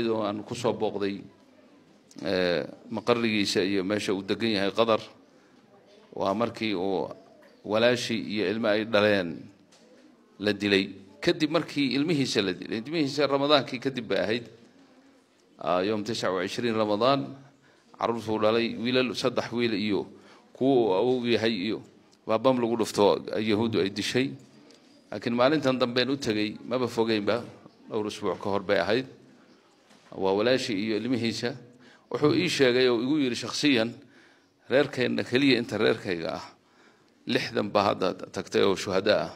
oo aan kusoo booqday maqarigiisa iyo meesha uu degan yahay qatar waa markii uu walaashii iyo ilmo ay dhaleen la dilay kadib markii ilmihiisa la dilay ilmihiisa ramadaankii kadib bay ahayd yom tisca wa ramadaan caruurtuu dhalay wiilal saddex wiil iyo kuwa uu awow yahay iyo baabam lagu dhufto yahuuddu ay dishay laakiin maalintan dambeen u tegey maba fogeynba dhowr usbuuc ka hor bay ahayd waa walaashii iyo ilmihiisa wuxuu ii sheegay oo igu yidhi shakhsiyan reerkeenna keliya inta reerkayga ah lixdan baa hadda tagtay oo shuhada ah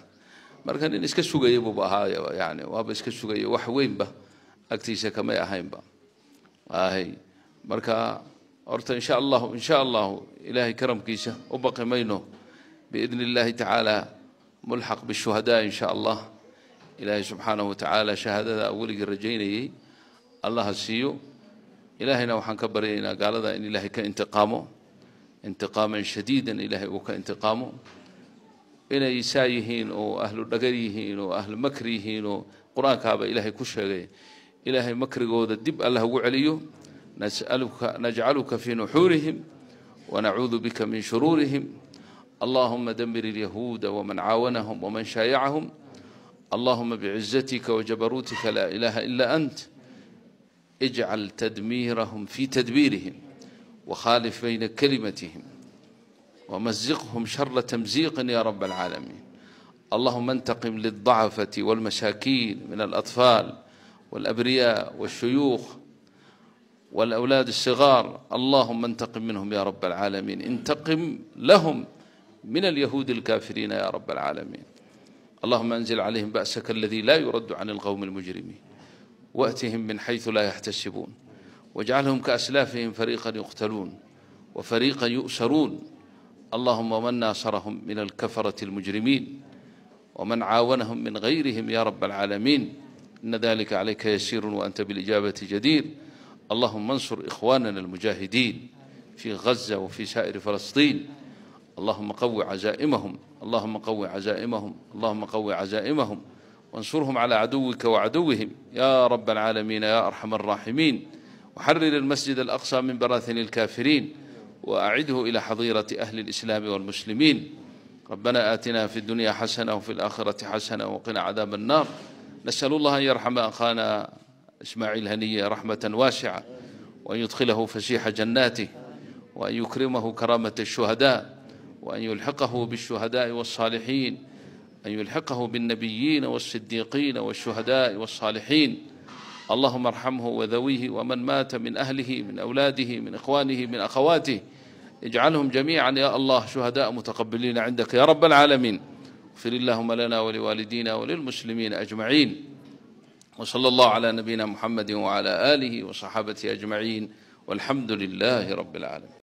marka nin iska sugaya buuba ahaa yani waaba iska sugaya wax weynba agtiisa kamay ahaynba ahay marka horta insha allahu insha allahu ilaahay karamkiisa u baqi biidni illaahi tacaala mulxaq bishuhadaa insha allah ilaahay subxaanahu watacaala shahaadada weligii rajaynayay allaha siiyo ilaahayna waxaan ka baryaynaa gaalada in ilaahay ka intiqaamo intiqaaman shadiidan ilaahay uu ka intiqaamo inay saa yihiin oo ahlu dhagar yihiin oo ahlu makri yihiin oo qur-aankaaba ilaahay ku sheegay ilaahay makrigooda dib allah ugu celiyo najcaluka fii nuxuurihim wanacuudu bika min shuruurihim allahuma demir ilyahuuda waman caawanahum waman shaayacahum allahuma bicizatika wajabaruutika laa ilaaha ilaa ant اجعل تدميرهم في تدبيرهم وخالف بين كلمتهم ومزقهم شر تمزيق يا رب العالمين اللهم انتقم للضعفة والمساكين من الأطفال والأبرياء والشيوخ والأولاد الصغار اللهم انتقم منهم يا رب العالمين انتقم لهم من اليهود الكافرين يا رب العالمين اللهم انزل عليهم بأسك الذي لا يرد عن القوم المجرمين وأتهم من حيث لا يحتسبون واجعلهم كأسلافهم فريقا يقتلون وفريقا يؤسرون اللهم من ناصرهم من الكفرة المجرمين ومن عاونهم من غيرهم يا رب العالمين إن ذلك عليك يسير وأنت بالإجابة جدير اللهم انصر إخواننا المجاهدين في غزة وفي سائر فلسطين اللهم قو عزائمهم اللهم قو عزائمهم اللهم قو عزائمهم وانصرهم على عدوك وعدوهم يا رب العالمين يا أرحم الراحمين وحرر المسجد الأقصى من براثن الكافرين وأعده إلى حظيرة أهل الإسلام والمسلمين ربنا آتنا في الدنيا حسنة وفي الآخرة حسنة وقنا عذاب النار نسأل الله أن يرحم أخانا إسماعيل هنية رحمة واسعة وأن يدخله فسيح جناته وأن يكرمه كرامة الشهداء وأن يلحقه بالشهداء والصالحين أن يلحقه بالنبيين والصديقين والشهداء والصالحين اللهم ارحمه وذويه ومن مات من أهله من أولاده من إخوانه من أخواته اجعلهم جميعا يا الله شهداء متقبلين عندك يا رب العالمين اغفر اللهم لنا ولوالدينا وللمسلمين أجمعين وصلى الله على نبينا محمد وعلى آله وصحابته أجمعين والحمد لله رب العالمين